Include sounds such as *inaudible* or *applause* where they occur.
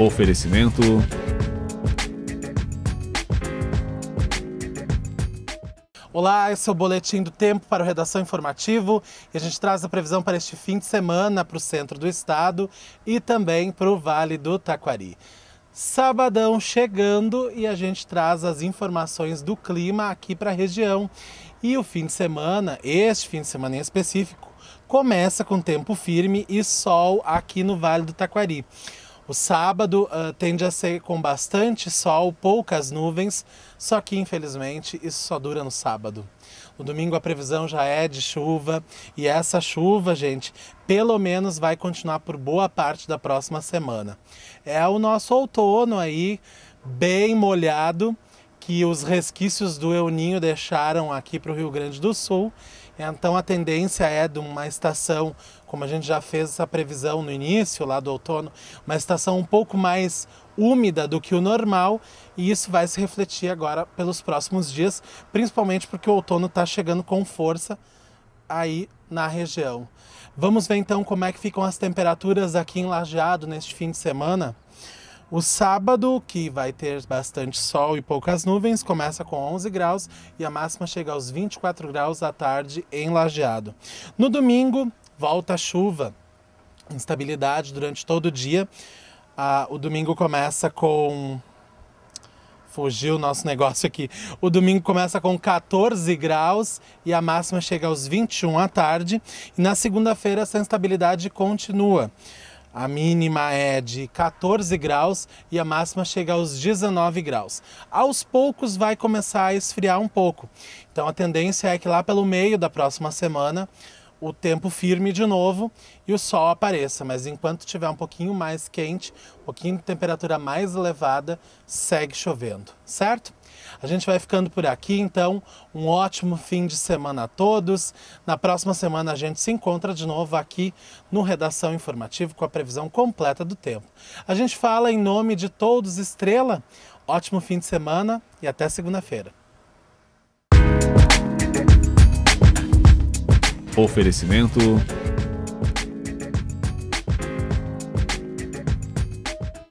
Oferecimento. Olá, esse é o Boletim do Tempo para o Redação Informativo e a gente traz a previsão para este fim de semana para o centro do estado e também para o Vale do Taquari. Sabadão chegando e a gente traz as informações do clima aqui para a região. E o fim de semana, este fim de semana em específico, começa com tempo firme e sol aqui no Vale do Taquari. O sábado uh, tende a ser com bastante sol, poucas nuvens, só que infelizmente isso só dura no sábado. No domingo a previsão já é de chuva e essa chuva, gente, pelo menos vai continuar por boa parte da próxima semana. É o nosso outono aí, bem molhado que os resquícios do El Ninho deixaram aqui para o Rio Grande do Sul. Então a tendência é de uma estação, como a gente já fez essa previsão no início, lá do outono, uma estação um pouco mais úmida do que o normal, e isso vai se refletir agora pelos próximos dias, principalmente porque o outono está chegando com força aí na região. Vamos ver então como é que ficam as temperaturas aqui em Lajeado neste fim de semana. O sábado, que vai ter bastante sol e poucas nuvens, começa com 11 graus e a máxima chega aos 24 graus à tarde em Lajeado. No domingo, volta a chuva, instabilidade durante todo o dia. Ah, o domingo começa com. Fugiu o nosso *laughs* negócio aqui. O domingo começa com 14 graus e a máxima chega aos 21 à tarde. E na segunda-feira, essa instabilidade continua. A mínima é de 14 graus e a máxima chega aos 19 graus. Aos poucos vai começar a esfriar um pouco. Então a tendência é que lá pelo meio da próxima semana o tempo firme de novo e o sol apareça. Mas enquanto tiver um pouquinho mais quente, um pouquinho de temperatura mais elevada, segue chovendo, certo? A gente vai ficando por aqui, então. Um ótimo fim de semana a todos. Na próxima semana a gente se encontra de novo aqui no Redação Informativo com a previsão completa do tempo. A gente fala em nome de todos, Estrela. Ótimo fim de semana e até segunda-feira. Oferecimento